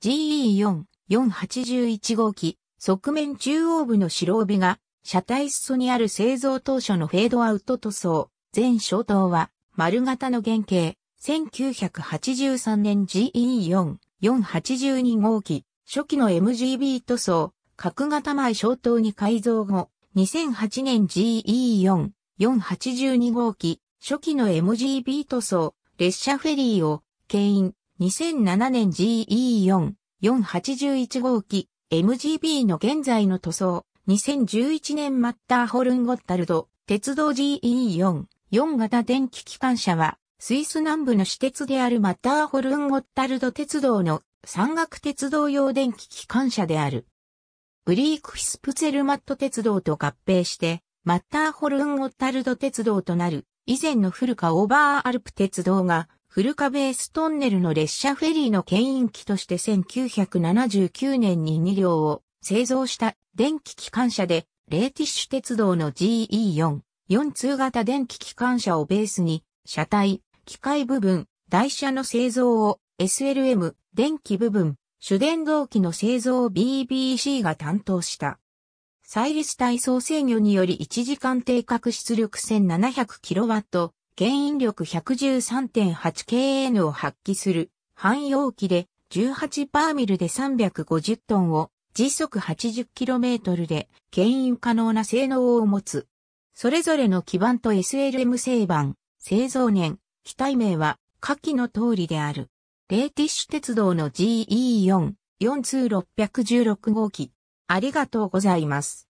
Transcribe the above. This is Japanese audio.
GE4-481 号機、側面中央部の白帯が、車体裾にある製造当初のフェードアウト塗装、全小灯は、丸型の原型、1983年 GE4-482 号機、初期の MGB 塗装、角型前小灯に改造後、2008年 GE4-482 号機、初期の MGB 塗装、列車フェリーを、牽引、2007年 GE4-481 号機 MGB の現在の塗装、2011年マッターホルンゴッタルド、鉄道 GE4-4 型電気機関車は、スイス南部の私鉄であるマッターホルンゴッタルド鉄道の山岳鉄道用電気機関車である。ブリークヒスプツェルマット鉄道と合併して、マッターホルンゴッタルド鉄道となる、以前の古川オーバーアルプ鉄道が古ベーストンネルの列車フェリーの牽引機として1979年に2両を製造した電気機関車で、レーティッシュ鉄道の GE4、4通型電気機関車をベースに、車体、機械部分、台車の製造を SLM、電気部分、主電動機の製造を BBC が担当した。サイリス体操制御により1時間定格出力 1700kW、原因力 113.8kN を発揮する汎用機で18パーミルで350トンを時速 80km で牽引可能な性能を持つ。それぞれの基板と SLM 製板、製造年、機体名は下記の通りである。レーティッシュ鉄道の GE4、4通616号機。ありがとうございます。